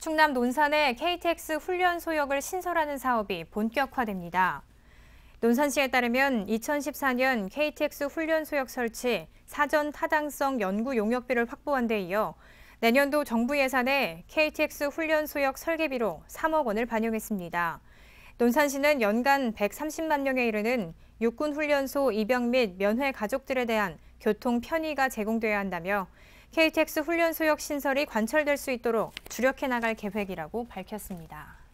충남 논산에 KTX 훈련소역을 신설하는 사업이 본격화됩니다. 논산시에 따르면 2014년 KTX 훈련소역 설치 사전 타당성 연구 용역비를 확보한 데 이어 내년도 정부 예산에 KTX 훈련소역 설계비로 3억 원을 반영했습니다. 논산시는 연간 130만 명에 이르는 육군 훈련소 입영 및 면회 가족들에 대한 교통 편의가 제공돼야 한다며 KTX 훈련소역 신설이 관철될 수 있도록 주력해 나갈 계획이라고 밝혔습니다.